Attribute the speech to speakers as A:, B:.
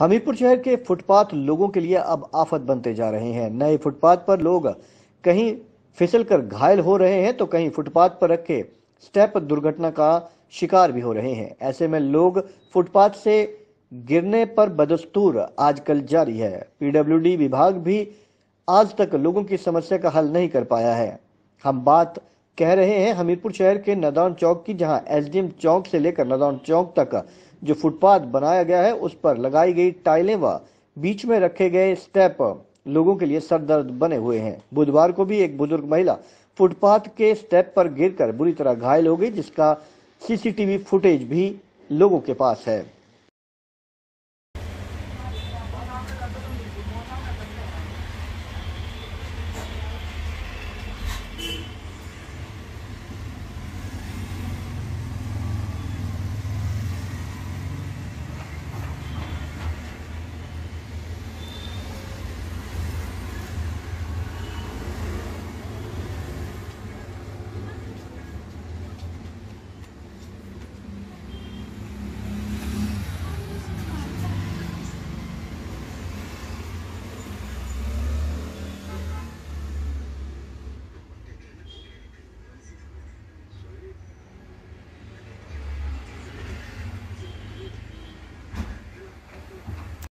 A: हमीरपुर शहर के फुटपाथ लोगों के लिए अब आफत बनते जा रहे हैं नए फुटपाथ पर लोग कहीं फिसल कर घायल हो रहे हैं तो कहीं फुटपाथ पर रखे स्टेप दुर्घटना का शिकार भी हो रहे हैं ऐसे में लोग फुटपाथ से गिरने पर बदस्तूर आजकल जारी है पीडब्ल्यूडी विभाग भी आज तक लोगों की समस्या का हल नहीं कर पाया है हम बात कह रहे हैं हमीरपुर शहर के नदौन चौक की जहां एसडीएम चौक से लेकर नदौन चौक तक जो फुटपाथ बनाया गया है उस पर लगाई गई टाइलें व बीच में रखे गए स्टेप लोगों के लिए सरदर्द बने हुए हैं बुधवार को भी एक बुजुर्ग महिला फुटपाथ के स्टेप पर गिरकर बुरी तरह घायल हो गई जिसका सीसीटीवी फुटेज भी लोगों के पास है